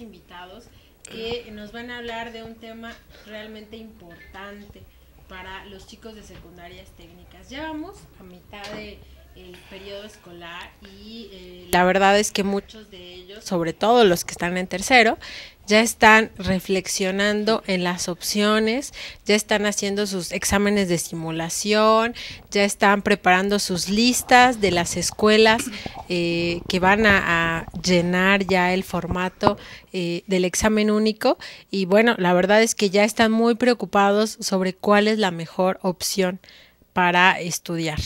invitados que nos van a hablar de un tema realmente importante para los chicos de secundarias técnicas. Ya vamos a mitad de el periodo escolar y eh, la verdad es que muchos de ellos, sobre todo los que están en tercero, ya están reflexionando en las opciones, ya están haciendo sus exámenes de simulación, ya están preparando sus listas de las escuelas eh, que van a, llenar ya el formato eh, del examen único. Y bueno, la verdad es que ya están muy preocupados sobre cuál es la mejor opción para estudiar.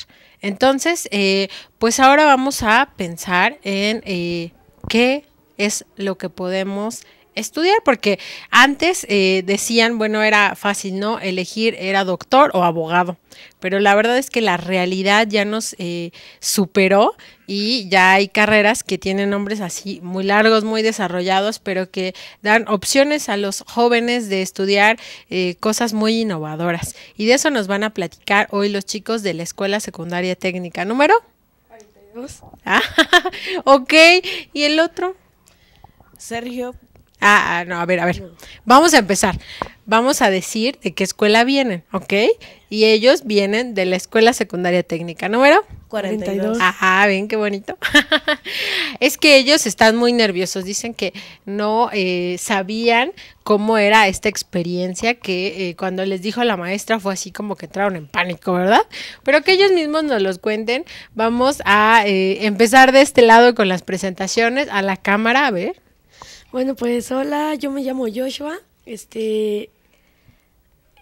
Entonces, eh, pues ahora vamos a pensar en eh, qué es lo que podemos estudiar, porque antes eh, decían, bueno, era fácil, ¿no? Elegir era doctor o abogado, pero la verdad es que la realidad ya nos eh, superó y ya hay carreras que tienen nombres así muy largos, muy desarrollados, pero que dan opciones a los jóvenes de estudiar eh, cosas muy innovadoras. Y de eso nos van a platicar hoy los chicos de la Escuela Secundaria Técnica número. Ah, ok, ¿y el otro? Sergio Ah, ah, no, a ver, a ver. Vamos a empezar. Vamos a decir de qué escuela vienen, ¿ok? Y ellos vienen de la Escuela Secundaria Técnica número 42. Ajá, bien, qué bonito. es que ellos están muy nerviosos. Dicen que no eh, sabían cómo era esta experiencia que eh, cuando les dijo la maestra fue así como que entraron en pánico, ¿verdad? Pero que ellos mismos nos los cuenten. Vamos a eh, empezar de este lado con las presentaciones a la cámara, a ver. Bueno, pues hola, yo me llamo Joshua. Este.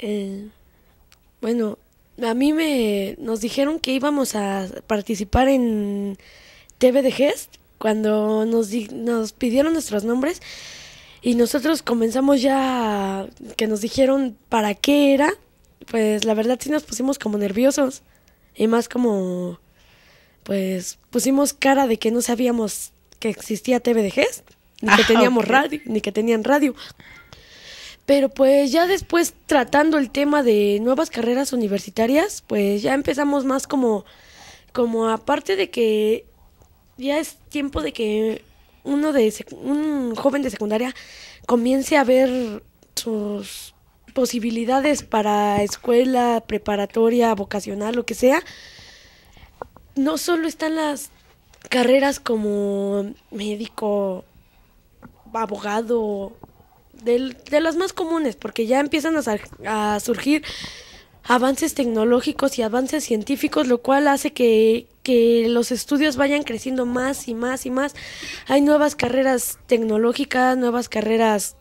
Eh, bueno, a mí me nos dijeron que íbamos a participar en TV de Gest cuando nos, nos pidieron nuestros nombres y nosotros comenzamos ya que nos dijeron para qué era, pues la verdad sí nos pusimos como nerviosos y más como pues pusimos cara de que no sabíamos que existía TV de Gest ni que ah, teníamos radio, ni que tenían radio. Pero pues ya después tratando el tema de nuevas carreras universitarias, pues ya empezamos más como, como aparte de que ya es tiempo de que uno de un joven de secundaria comience a ver sus posibilidades para escuela, preparatoria, vocacional, lo que sea. No solo están las carreras como médico, abogado, de, de las más comunes, porque ya empiezan a, surgir avances tecnológicos y avances científicos, lo cual hace que, que los estudios vayan creciendo más y más y más. Hay nuevas carreras tecnológicas, nuevas carreras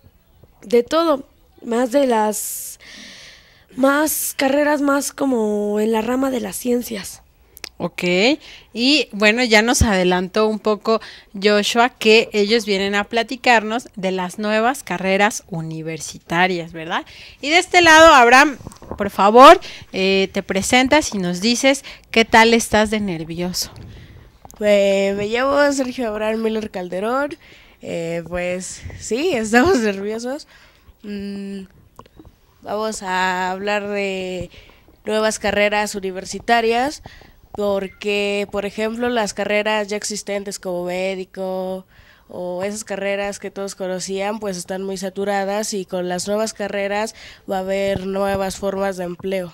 de todo, más de las más carreras más como en la rama de las ciencias. Ok, y bueno, ya nos adelantó un poco Joshua que ellos vienen a platicarnos de las nuevas carreras universitarias, ¿verdad? Y de este lado, Abraham, por favor, eh, te presentas y nos dices qué tal estás de nervioso. Pues me llamo Sergio Abraham Miller Calderón, eh, pues sí, estamos nerviosos. Mm, vamos a hablar de nuevas carreras universitarias porque, por ejemplo, las carreras ya existentes como médico o esas carreras que todos conocían, pues están muy saturadas y con las nuevas carreras va a haber nuevas formas de empleo.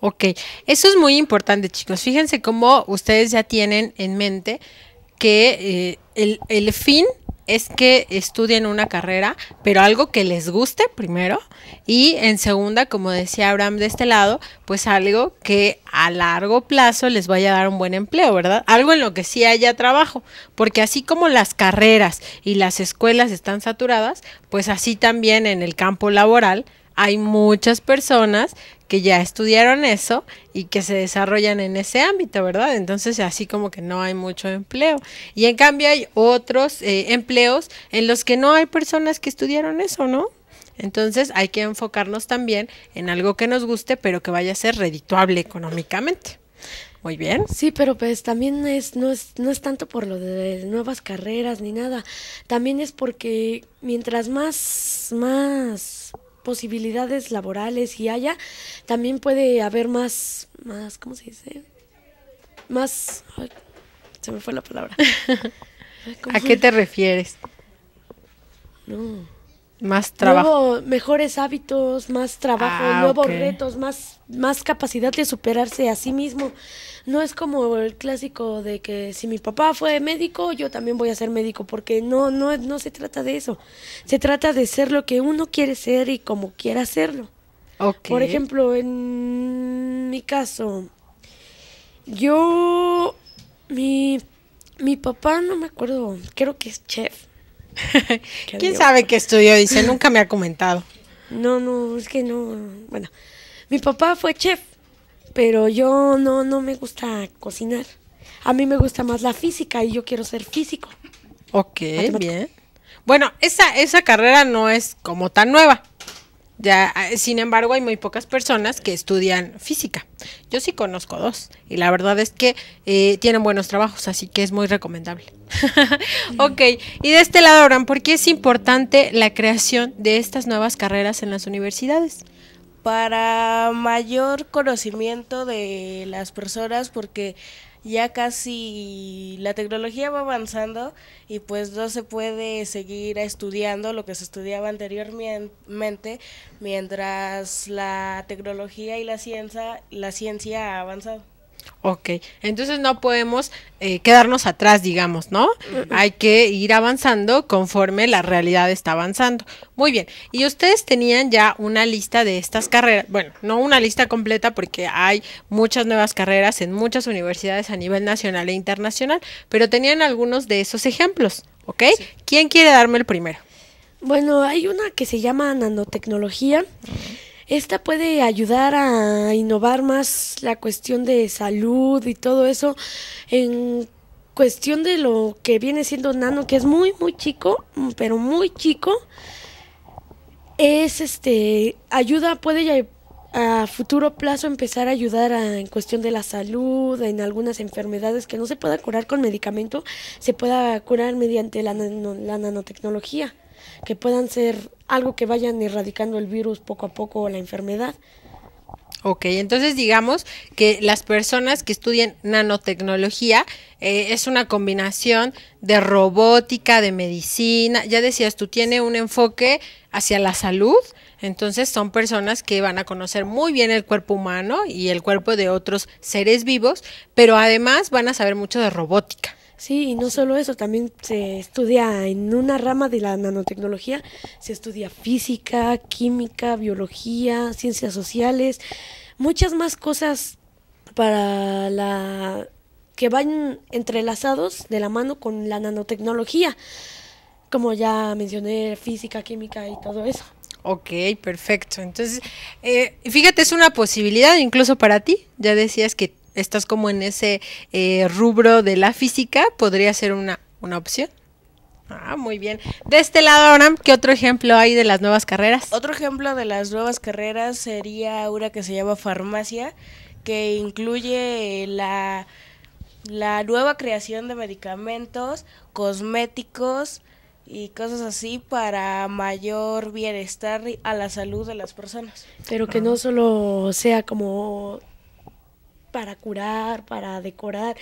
Ok, eso es muy importante chicos. Fíjense cómo ustedes ya tienen en mente que eh, el, el fin es que estudien una carrera, pero algo que les guste primero y en segunda, como decía Abraham de este lado, pues algo que a largo plazo les vaya a dar un buen empleo, ¿verdad? Algo en lo que sí haya trabajo, porque así como las carreras y las escuelas están saturadas, pues así también en el campo laboral hay muchas personas que ya estudiaron eso y que se desarrollan en ese ámbito, ¿verdad? Entonces así como que no hay mucho empleo. Y en cambio hay otros eh, empleos en los que no hay personas que estudiaron eso, ¿no? Entonces hay que enfocarnos también en algo que nos guste, pero que vaya a ser redituable económicamente. Muy bien. Sí, pero pues también es, no, es, no es tanto por lo de nuevas carreras ni nada. También es porque mientras más, más posibilidades laborales y haya, también puede haber más, más, ¿cómo se dice? Más, se me fue la palabra. ¿A qué te refieres? No. Más trabajo. mejores hábitos, más trabajo, ah, nuevos retos, más, más capacidad de superarse a sí mismo. No es como el clásico de que si mi papá fue médico, yo también voy a ser médico, porque no, no, no se trata de eso. Se trata de ser lo que uno quiere ser y como quiera hacerlo. Por ejemplo, en mi caso, yo, mi, mi papá, no me acuerdo, creo que es chef ¿Quién sabe qué estudio Dice, nunca me ha comentado. No, no, es que no. Bueno, mi papá fue chef, pero yo no, no me gusta cocinar. A mí me gusta más la física y yo quiero ser físico. Ok, bien. Bueno, esa, esa carrera no es como tan nueva. Ah, sin embargo, hay muy pocas personas que estudian física. Yo sí conozco dos y la verdad es que eh, tienen buenos trabajos, así que es muy recomendable. ok, y de este lado, Abraham, ¿por qué es importante la creación de estas nuevas carreras en las universidades? Para mayor conocimiento de las personas, porque ya casi la tecnología va avanzando y pues no se puede seguir estudiando lo que se estudiaba anteriormente mientras la tecnología y la ciencia, la ciencia ha avanzado. Ok, entonces no podemos eh, quedarnos atrás, digamos, ¿no? Hay que ir avanzando conforme la realidad está avanzando. Muy bien, y ustedes tenían ya una lista de estas carreras, bueno, no una lista completa porque hay muchas nuevas carreras en muchas universidades a nivel nacional e internacional, pero tenían algunos de esos ejemplos, ¿ok? ¿Quién quiere darme el primero? Bueno, hay una que se llama nanotecnología. Esta puede ayudar a innovar más la cuestión de salud y todo eso en cuestión de lo que viene siendo nano, que es muy, muy chico, mm, pero muy chico, es este, ayuda, puede a futuro plazo empezar a ayudar en cuestión de la salud, en algunas enfermedades que no se pueda curar con medicamento, se pueda curar mediante la nanotecnología que puedan ser algo que vayan erradicando el virus poco a poco o la enfermedad. Ok, entonces digamos que las personas que estudian nanotecnología eh, es una combinación de robótica, de medicina, ya decías tú, tiene un enfoque hacia la salud, entonces son personas que van a conocer muy bien el cuerpo humano y el cuerpo de otros seres vivos, pero además van a saber mucho de robótica. Sí, y no solo eso, también se estudia en una rama de la nanotecnología, se estudia física, química, biología, ciencias sociales, muchas más cosas para la que van entrelazados de la mano con la nanotecnología, como ya mencioné, física, química y todo eso. Ok, perfecto. Entonces, eh, fíjate, es una posibilidad incluso para ti. Ya decías que estás como en ese eh, rubro de la física, podría ser una, una opción. Ah, muy bien. De este lado, ahora, ¿qué otro ejemplo hay de las nuevas carreras? Otro ejemplo de las nuevas carreras sería una que se llama farmacia, que incluye la, la nueva creación de medicamentos, cosméticos y cosas así para mayor bienestar a la salud de las personas. Pero que no solo sea como para curar, para decorar,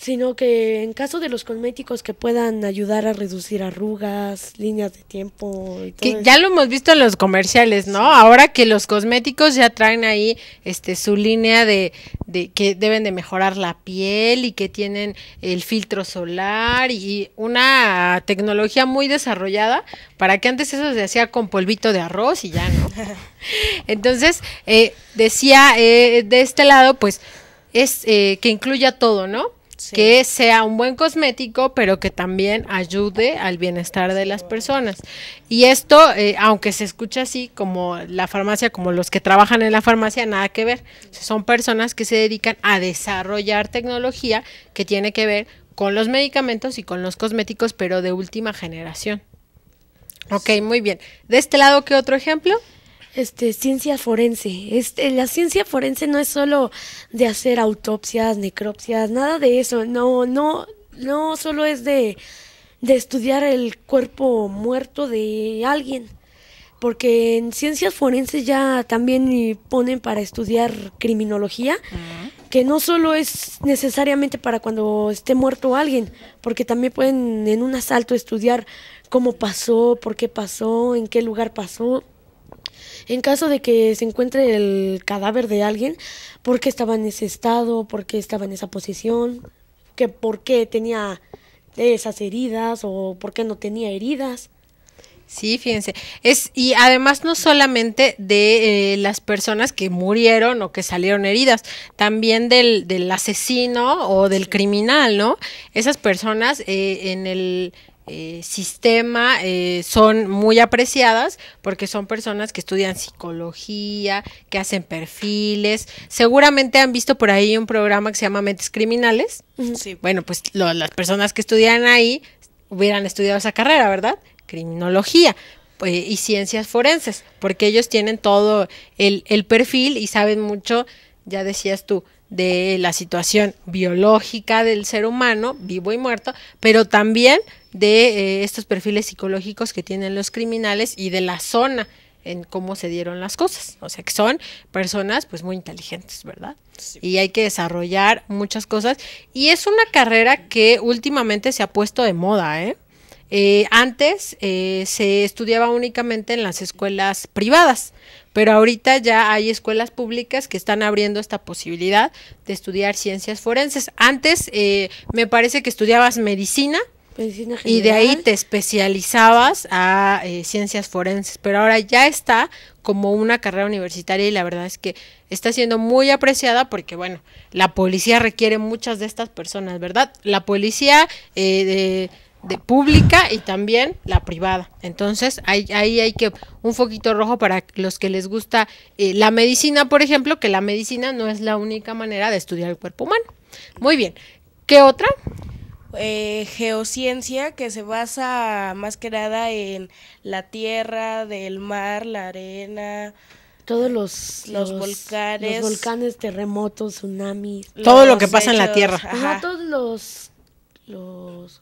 sino que en caso de los cosméticos que puedan ayudar a reducir arrugas, líneas de tiempo. Y todo que ya lo hemos visto en los comerciales, ¿no? Ahora que los cosméticos ya traen ahí este su línea de, de que deben de mejorar la piel y que tienen el filtro solar y una tecnología muy desarrollada para que antes eso se hacía con polvito de arroz y ya, ¿no? Entonces, eh, decía eh, de este lado, pues es eh, que incluya todo, ¿no? que sea un buen cosmético, pero que también ayude al bienestar de las personas. Y esto, eh, aunque se escucha así, como la farmacia, como los que trabajan en la farmacia, nada que ver. Son personas que se dedican a desarrollar tecnología que tiene que ver con los medicamentos y con los cosméticos, pero de última generación. Ok, muy bien. De este lado, ¿qué otro ejemplo? este, ciencia forense. Este, la ciencia forense no es solo de hacer autopsias, necropsias, nada de eso. No, no, no solo es de, estudiar el cuerpo muerto de alguien. Porque en ciencias forenses ya también ponen para estudiar criminología, que no solo es necesariamente para cuando esté muerto alguien, porque también pueden en un asalto estudiar cómo pasó, por qué pasó, en qué lugar pasó, en caso de que se encuentre el cadáver de alguien, por qué estaba en ese estado, por qué estaba en esa posición, que por qué tenía esas heridas o por qué no tenía heridas. Sí, fíjense. Es, y además no solamente de eh, las personas que murieron o que salieron heridas, también del, del asesino o del criminal, ¿no? Esas personas eh, en el eh, sistema eh, son muy apreciadas porque son personas que estudian psicología, que hacen perfiles. Seguramente han visto por ahí un programa que se llama Mentes Criminales. Sí. Bueno, pues las personas que estudian ahí hubieran estudiado esa carrera, ¿verdad? Criminología eh, y ciencias forenses, porque ellos tienen todo el perfil y saben mucho, ya decías tú, de la situación biológica del ser humano, vivo y muerto, pero también de eh, estos perfiles psicológicos que tienen los criminales y de la zona en cómo se dieron las cosas. O sea, que son personas pues muy inteligentes, ¿verdad? Y hay que desarrollar muchas cosas. Y es una carrera que últimamente se ha puesto de moda, ¿eh? eh antes eh, se estudiaba únicamente en las escuelas privadas, pero ahorita ya hay escuelas públicas que están abriendo esta posibilidad de estudiar ciencias forenses. Antes me parece que estudiabas medicina y de ahí te especializabas a eh, ciencias forenses, pero ahora ya está como una carrera universitaria y la verdad es que está siendo muy apreciada porque, bueno, la policía requiere muchas de estas personas, ¿verdad? La policía eh, de, pública y también la privada. Entonces, ahí hay, que un foquito rojo para los que les gusta eh, la medicina, por ejemplo, que la medicina no es la única manera de estudiar el cuerpo humano. Muy bien, ¿qué otra? eh, geociencia que se basa más que nada en la tierra, del mar, la arena, todos los, los, volcanes, terremotos, tsunamis, todo lo que pasa en la tierra, todos los los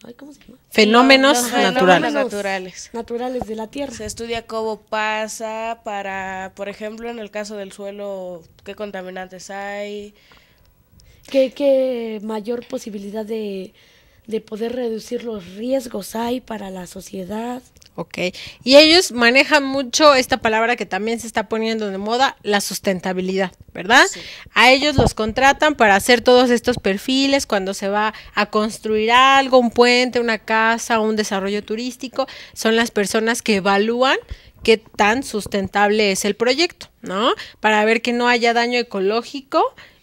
fenómenos, naturales. naturales naturales de la tierra se estudia cómo pasa para por ejemplo en el caso del suelo qué contaminantes hay qué, qué mayor posibilidad de de poder reducir los riesgos hay para la sociedad. Ok, y ellos manejan mucho esta palabra que también se está poniendo de moda, la sustentabilidad, ¿verdad? A ellos los contratan para hacer todos estos perfiles cuando se va a construir algo, un puente, una casa, un desarrollo turístico, son las personas que evalúan qué tan sustentable es el proyecto, ¿no? Para ver que no haya daño ecológico,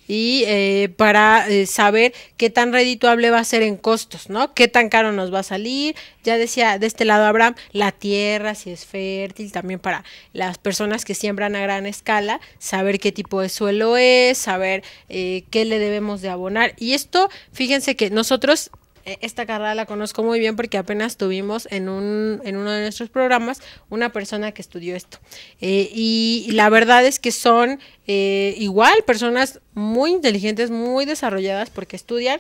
y eh, para eh, saber qué tan redituable va a ser en costos, ¿no? Qué tan caro nos va a salir. Ya decía de este lado Abraham, la tierra, si es fértil, también para las personas que siembran a gran escala, saber qué tipo de suelo es, saber eh, qué le debemos de abonar. Y esto, fíjense que nosotros eh, esta carrera la conozco muy bien porque apenas tuvimos en, un, en uno de nuestros programas una persona que estudió esto. Eh, y, la verdad es que son eh, igual personas muy inteligentes, muy desarrolladas porque estudian.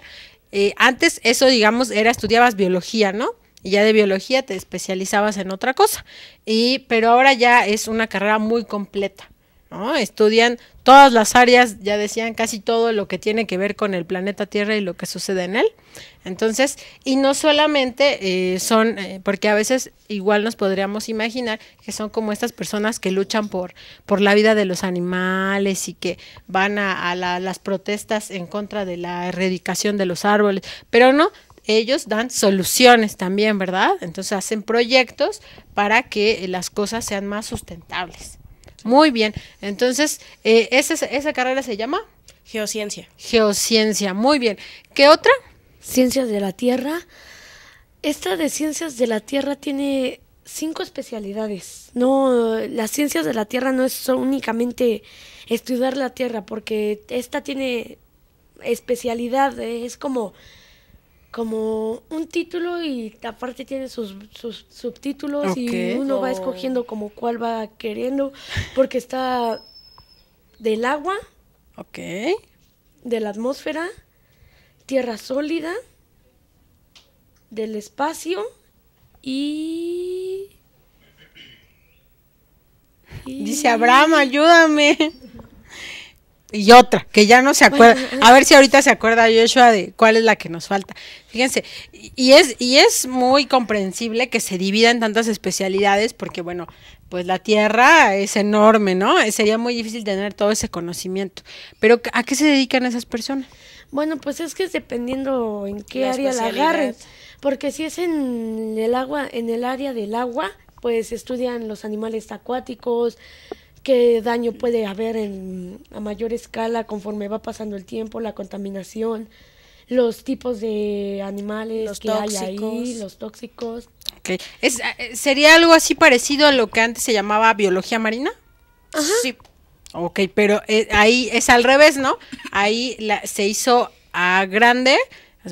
antes eso, digamos, era estudiabas biología, ¿no? y ya de biología te especializabas en otra cosa. Y, pero ahora ya es una carrera muy completa. Estudian todas las áreas, ya decían, casi todo lo que tiene que ver con el planeta Tierra y lo que sucede en él. Entonces, y no solamente eh, son, eh, porque a veces igual nos podríamos imaginar que son como estas personas que luchan por, la vida de los animales y que van a, las protestas en contra de la erradicación de los árboles, pero no, ellos dan soluciones también, ¿verdad? Entonces hacen proyectos para que las cosas sean más sustentables. Muy bien. Entonces, eh, ¿esa, ¿esa carrera se llama? Geociencia. Geociencia, muy bien. ¿Qué otra? Ciencias de la Tierra. Esta de Ciencias de la Tierra tiene cinco especialidades. No, las ciencias de la Tierra no es únicamente estudiar la Tierra, porque esta tiene especialidad, es como como un título y aparte tiene sus, sus subtítulos y uno va oh. escogiendo como cuál va queriendo porque está del agua, okay. de la atmósfera, tierra sólida, del espacio y... y... Dice Abraham, ayúdame y otra, que ya no se acuerda. Eh, eh. A ver si ahorita se acuerda Joshua de cuál es la que nos falta. Fíjense, y es, y es muy comprensible que se divida en tantas especialidades, porque bueno, pues la tierra es enorme, ¿no? Eh, sería muy difícil tener todo ese conocimiento. Pero ¿a qué se dedican esas personas? Bueno, pues es que es dependiendo en qué área la agarren. Porque si es en el agua, en el área del agua, pues estudian los animales acuáticos, qué daño puede haber en, a mayor escala conforme va pasando el tiempo, la contaminación, los tipos de animales que hay ahí, los tóxicos. Es, ah, eh, ¿Sería algo así parecido a lo que antes se llamaba biología marina? Sí. Ok, pero eh, ahí es al revés, ¿no? Ahí la, se hizo a grande,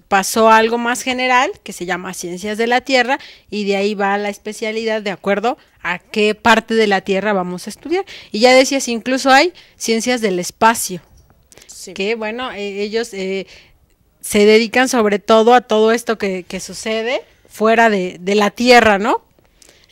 pasó a algo más general que se llama ciencias de la tierra y de ahí va la especialidad de acuerdo a qué parte de la Tierra vamos a estudiar. Y ya decías, incluso hay ciencias del espacio, que bueno, e, ellos eh, se dedican sobre todo a todo esto que, sucede fuera de, la Tierra, ¿no?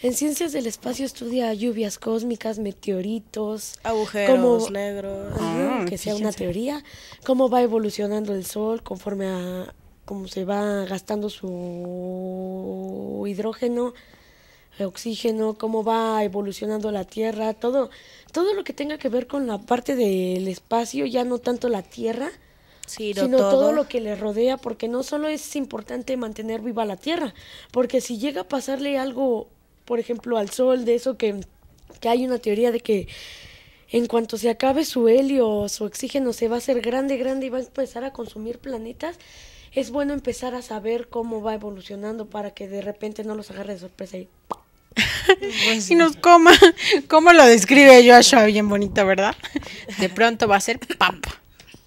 En ciencias del espacio estudia lluvias cósmicas, meteoritos, agujeros negros, ah, que sea una teoría, cómo va evolucionando el Sol conforme a cómo se va gastando su hidrógeno, oxígeno, cómo va evolucionando la Tierra, todo, todo lo que tenga que ver con la parte del espacio, ya no tanto la Tierra, sino, todo. lo que le rodea, porque no solo es importante mantener viva la Tierra, porque si llega a pasarle algo, por ejemplo, al Sol, de eso que, que hay una teoría de que en cuanto se acabe su helio, su oxígeno se va a hacer grande, grande y va a empezar a consumir planetas, es bueno empezar a saber cómo va evolucionando para que de repente no los agarre de sorpresa y pues y nos coma. ¿Cómo lo describe Joshua? Bien bonito, ¿verdad? De pronto va a ser papa.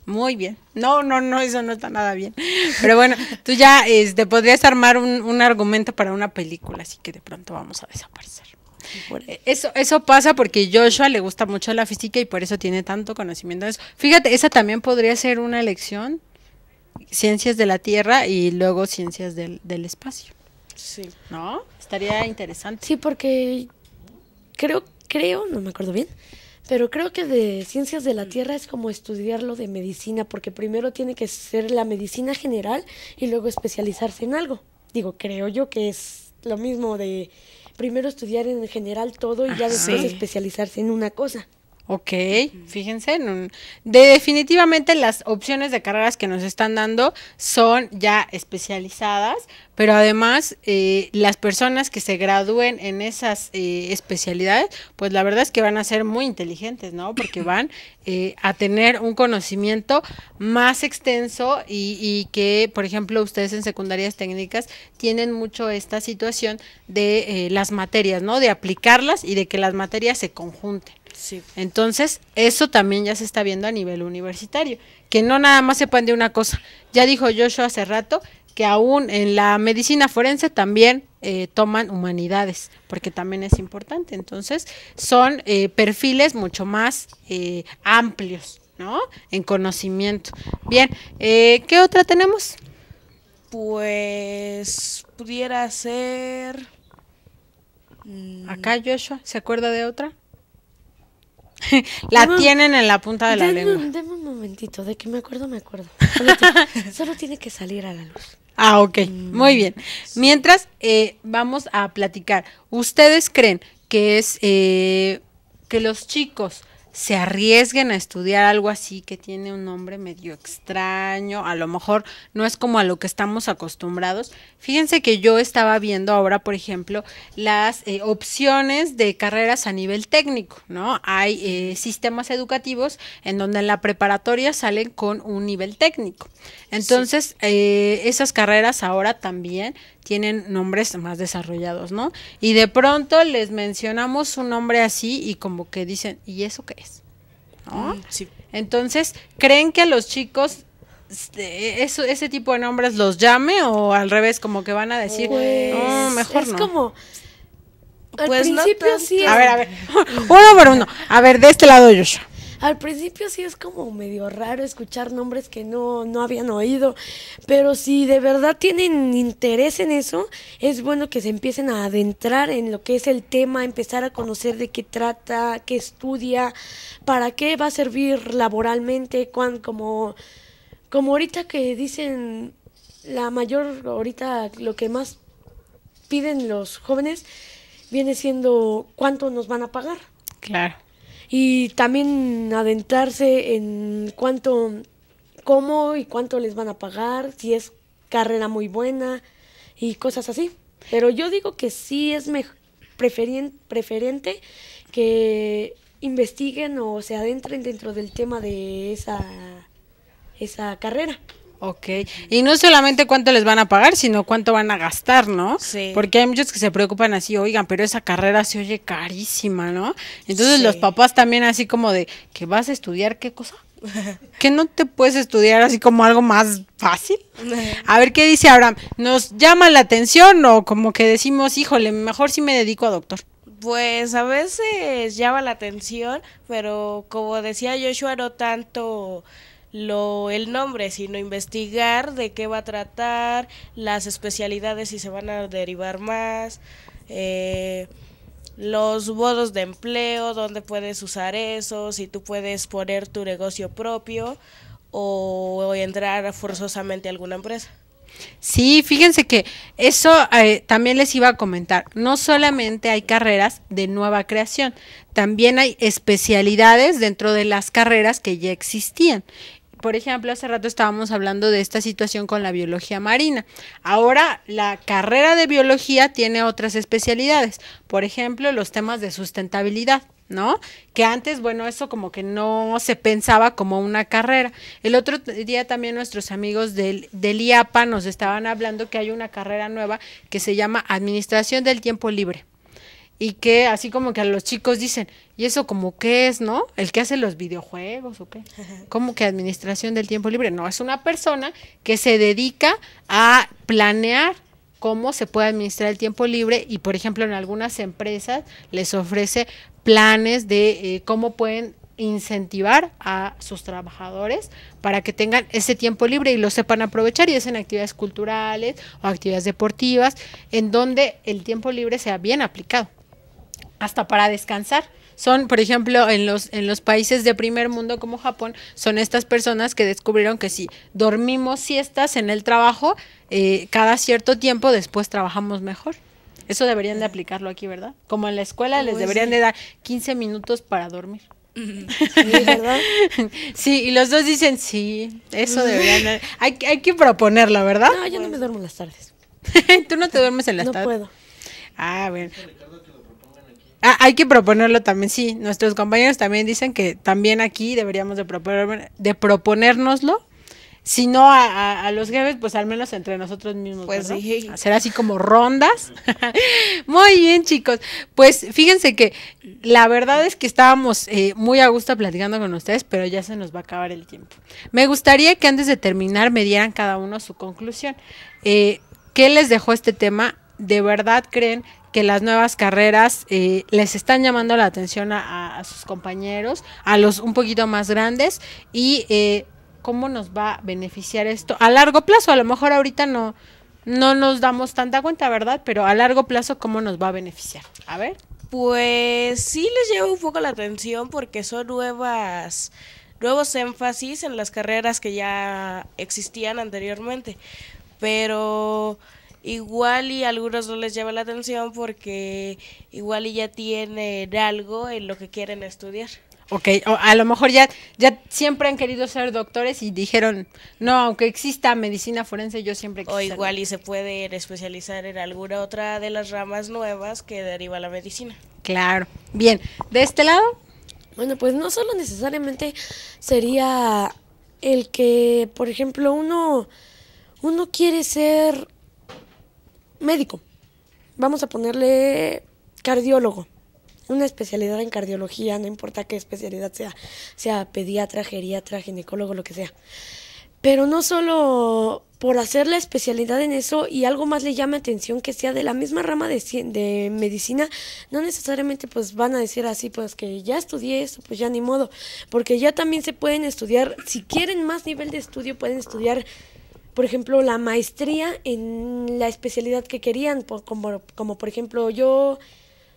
Muy bien. No, no, no, eso no está nada bien. Pero bueno, tú ya te este, podrías armar un, argumento para una película, así que de pronto vamos a desaparecer. Eh, eso, eso pasa porque Joshua le gusta mucho la física y por eso tiene tanto conocimiento de eso. Fíjate, esa también podría ser una lección Ciencias de la Tierra y luego ciencias del espacio. Sí. ¿No? Estaría interesante. Sí, porque creo, creo, no me acuerdo bien, pero creo que de ciencias de la mm. Tierra es como estudiarlo de medicina, porque primero tiene que ser la medicina general y luego especializarse en algo. Digo, creo yo que es lo mismo de primero estudiar en general todo y ya ah, después especializarse en una cosa. Ok, fíjense, de, definitivamente las opciones de carreras que nos están dando son ya especializadas, pero además eh, las personas que se gradúen en esas eh, especialidades, pues la verdad es que van a ser muy inteligentes, ¿no? Porque van eh, a tener un conocimiento más extenso y, y, que, por ejemplo, ustedes en secundarias técnicas tienen mucho esta situación de las materias, ¿no? De aplicarlas y de que las materias se conjunten. Entonces, eso también ya se está viendo a nivel universitario, que no nada más sepan de una cosa. Ya dijo Joshua hace rato que aún en la medicina forense también eh, toman humanidades, porque también es importante. Entonces, son eh, perfiles mucho más eh, amplios, ¿no? En conocimiento. Bien, ¿qué otra tenemos? Pues pudiera ser... Mm, Acá Joshua, ¿se acuerda de otra? la tienen en la punta de la lengua. Deme un momentito, de que me acuerdo, me acuerdo. Solo tiene, que salir a la luz. Ah, ok, muy bien. Mm, Mientras, eh, vamos a platicar. ¿Ustedes creen que es eh, que los chicos se arriesguen a estudiar algo así que tiene un nombre medio extraño, a lo mejor no es como a lo que estamos acostumbrados. Fíjense que yo estaba viendo ahora, por ejemplo, las eh, opciones de carreras a nivel técnico, ¿no? Hay eh, sistemas educativos en donde en la preparatoria salen con un nivel técnico. Entonces, eh, esas carreras ahora también tienen nombres más desarrollados, ¿no? Y de pronto les mencionamos un nombre así y como que dicen, ¿y eso qué es? ¿No? Mm, sí. Entonces, ¿creen que a los chicos este, ese tipo de nombres los llame o al revés, como que van a decir, pues, no, oh, mejor es como... Al pues, principio sí. A ver, a ver. Uno por uno. A ver, de este lado, yo. Al principio sí es como medio raro escuchar nombres que no, no habían oído, pero si de verdad tienen interés en eso, es bueno que se empiecen a adentrar en lo que es el tema, empezar a conocer de qué trata, qué estudia, para qué va a servir laboralmente, cuán, como, como ahorita que dicen la mayor, ahorita lo que más piden los jóvenes viene siendo cuánto nos van a pagar. Claro y también adentrarse en cuánto, cómo y cuánto les van a pagar, si es carrera muy buena y cosas así. Pero yo digo que sí es preferente que investiguen o se adentren dentro del tema de esa, esa carrera. Ok, y no solamente cuánto les van a pagar, sino cuánto van a gastar, ¿no? Sí. Porque hay muchos que se preocupan así, oigan, pero esa carrera se oye carísima, ¿no? Entonces los papás también así como de, ¿que vas a estudiar qué cosa? ¿Que no te puedes estudiar así como algo más fácil? A ver qué dice Abraham, ¿nos llama la atención o como que decimos, híjole, mejor si sí me dedico a doctor? Pues a veces llama la atención, pero como decía Joshua, tanto lo, el nombre, sino investigar de qué va a tratar, las especialidades si se van a derivar más, eh, los bodos de empleo, dónde puedes usar eso, si tú puedes poner tu negocio propio o, entrar forzosamente a alguna empresa. Sí, fíjense que eso eh, también les iba a comentar. No solamente hay carreras de nueva creación, también hay especialidades dentro de las carreras que ya existían por ejemplo, hace rato estábamos hablando de esta situación con la biología marina. Ahora la carrera de biología tiene otras especialidades, por ejemplo, los temas de sustentabilidad. ¿no? Que antes, bueno, eso como que no se pensaba como una carrera. El otro día también nuestros amigos del, IAPA nos estaban hablando que hay una carrera nueva que se llama Administración del Tiempo Libre, y que así como que a los chicos dicen, ¿y eso como qué es, no? El que hace los videojuegos o qué? Como que administración del tiempo libre, no, es una persona que se dedica a planear cómo se puede administrar el tiempo libre y por ejemplo en algunas empresas les ofrece planes de eh, cómo pueden incentivar a sus trabajadores para que tengan ese tiempo libre y lo sepan aprovechar y hacen actividades culturales o actividades deportivas en donde el tiempo libre sea bien aplicado hasta para descansar. Son, por ejemplo, en los, en los países de primer mundo como Japón, son estas personas que descubrieron que si dormimos siestas en el trabajo, eh, cada cierto tiempo después trabajamos mejor. Eso deberían de aplicarlo aquí, ¿verdad? Como en la escuela les deberían de dar 15 minutos para dormir. Sí, ¿verdad? sí, y los dos dicen, sí, eso deberían. Hay, hay que proponerlo, ¿verdad? No, yo no me duermo en las tardes. Tú no te duermes en las tardes. No puedo. Ah, bueno. Ah, hay que proponerlo también, sí. Nuestros compañeros también dicen que también aquí deberíamos de, proponer, de proponérnoslo. Si no a, los jefes, pues al menos entre nosotros mismos. Pues Hacer así como rondas. muy bien, chicos. Pues fíjense que la verdad es que estábamos eh, muy a gusto platicando con ustedes, pero ya se nos va a acabar el tiempo. Me gustaría que antes de terminar me dieran cada uno su conclusión. Eh, ¿Qué les dejó este tema? ¿De verdad creen que las nuevas carreras eh, les están llamando la atención a, sus compañeros, a los un poquito más grandes y eh, cómo nos va a beneficiar esto a largo plazo. A lo mejor ahorita no, no nos damos tanta cuenta, ¿verdad? Pero a largo plazo, ¿cómo nos va a beneficiar? A ver. Pues sí les lleva un poco la atención porque son nuevas nuevos énfasis en las carreras que ya existían anteriormente. Pero igual y algunos no les lleva la atención porque igual y ya tienen algo en lo que quieren estudiar. Ok, o a lo mejor ya, ya siempre han querido ser doctores y dijeron, no, aunque exista medicina forense, yo siempre quisiera. O igual y se puede especializar en alguna otra de las ramas nuevas que deriva la medicina. Claro. Bien, ¿de este lado? Bueno, pues no solo necesariamente sería el que, por ejemplo, uno, uno quiere ser médico. Vamos a ponerle cardiólogo. Una especialidad en cardiología, no importa qué especialidad sea, sea pediatra, geriatra, ginecólogo, lo que sea. Pero no solo por hacer la especialidad en eso y algo más le llama atención que sea de la misma rama de, de medicina, no necesariamente pues van a decir así pues que ya estudié eso, pues ya ni modo, porque ya también se pueden estudiar, si quieren más nivel de estudio pueden estudiar por ejemplo, la maestría en la especialidad que querían, como, como por ejemplo yo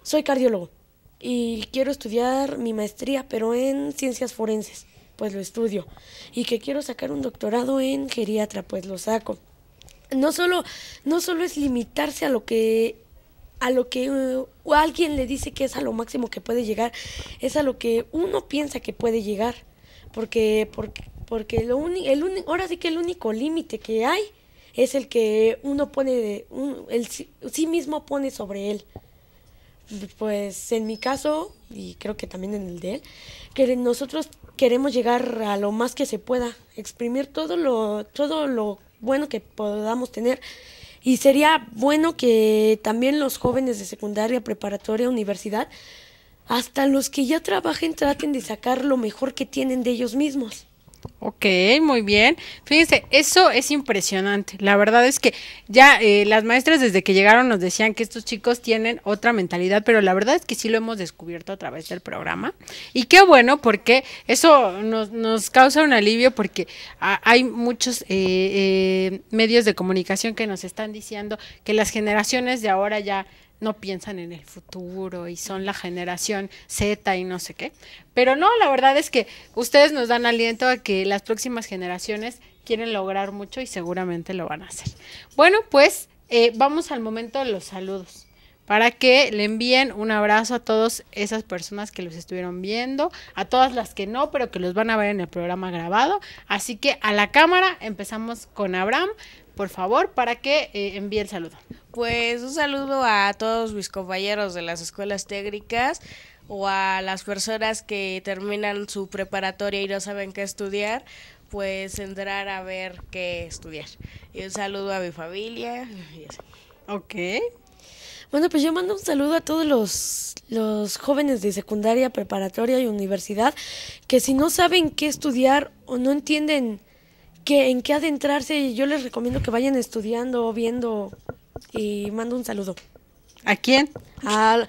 soy cardiólogo y quiero estudiar mi maestría, pero en ciencias forenses, pues lo estudio, y que quiero sacar un doctorado en geriatra, pues lo saco. No solo, no solo es limitarse a lo que a lo que uh, alguien le dice que es a lo máximo que puede llegar, es a lo que uno piensa que puede llegar, porque, porque porque lo el ahora sí que el único límite que hay es el que uno pone, el, sí mismo pone sobre él. Pues en mi caso, y creo que también en el de él, que nosotros queremos llegar a lo más que se pueda, exprimir todo lo, todo lo bueno que podamos tener. Y sería bueno que también los jóvenes de secundaria, preparatoria, universidad, hasta los que ya trabajen traten de sacar lo mejor que tienen de ellos mismos. Ok, muy bien. Fíjense, eso es impresionante. La verdad es que ya eh, las maestras desde que llegaron nos decían que estos chicos tienen otra mentalidad, pero la verdad es que sí lo hemos descubierto a través del programa. Y qué bueno, porque eso nos, causa un alivio porque hay muchos eh, eh, medios de comunicación que nos están diciendo que las generaciones de ahora ya no piensan en el futuro y son la generación Z y no sé qué. Pero no, la verdad es que ustedes nos dan aliento a que las próximas generaciones quieren lograr mucho y seguramente lo van a hacer. Bueno, pues eh, vamos al momento de los saludos para que le envíen un abrazo a todas esas personas que los estuvieron viendo, a todas las que no, pero que los van a ver en el programa grabado. Así que a la cámara empezamos con Abraham por favor, para que eh, envíe el saludo. Pues un saludo a todos mis compañeros de las escuelas técnicas o a las personas que terminan su preparatoria y no saben qué estudiar, pues entrar a ver qué estudiar. Y un saludo a mi familia. Ok. Bueno, pues yo mando un saludo a todos los, los jóvenes de secundaria, preparatoria y universidad que si no saben qué estudiar o no entienden que, en qué adentrarse y yo les recomiendo que vayan estudiando, viendo y mando un saludo. ¿A quién? ah,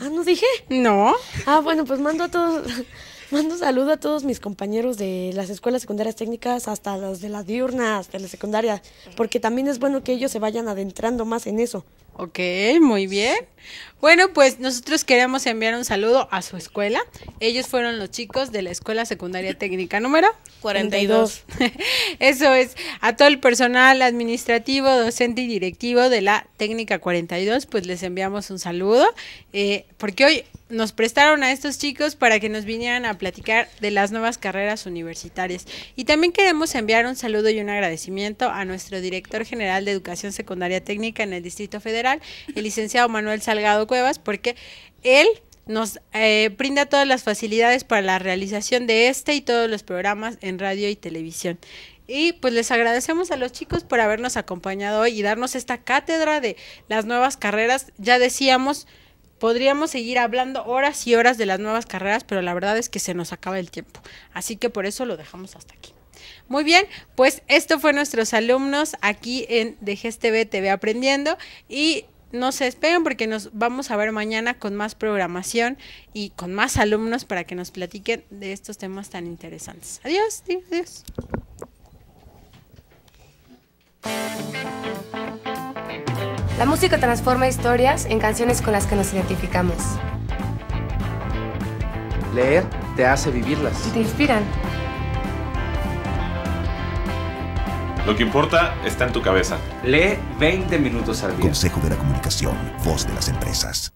¿no dije? No. Ah, bueno, pues mando a todos, mando saludo a todos mis compañeros de las escuelas secundarias técnicas hasta las de las diurnas, de la secundaria, porque también es bueno que ellos se vayan adentrando más en eso. Ok, muy bien. Bueno, pues nosotros queremos enviar un saludo a su escuela. Ellos fueron los chicos de la Escuela Secundaria Técnica número 42. Eso es, a todo el personal administrativo, docente y directivo de la Técnica 42, pues les enviamos un saludo, eh, porque hoy nos prestaron a estos chicos para que nos vinieran a platicar de las nuevas carreras universitarias. Y también queremos enviar un saludo y un agradecimiento a nuestro director general de Educación Secundaria Técnica en el Distrito Federal el licenciado Manuel Salgado Cuevas, porque él nos eh, brinda todas las facilidades para la realización de este y todos los programas en radio y televisión. Y pues les agradecemos a los chicos por habernos acompañado hoy y darnos esta cátedra de las nuevas carreras. Ya decíamos, podríamos seguir hablando horas y horas de las nuevas carreras, pero la verdad es que se nos acaba el tiempo. Así que por eso lo dejamos hasta aquí. Muy bien, pues esto fue nuestros alumnos aquí en De TV TV Aprendiendo y no se esperen porque nos vamos a ver mañana con más programación y con más alumnos para que nos platiquen de estos temas tan interesantes. Adiós, adiós. La música transforma historias en canciones con las que nos identificamos. Leer te hace vivirlas. Te inspiran. Lo que importa está en tu cabeza. Lee 20 minutos al día. Consejo de la Comunicación, voz de las empresas.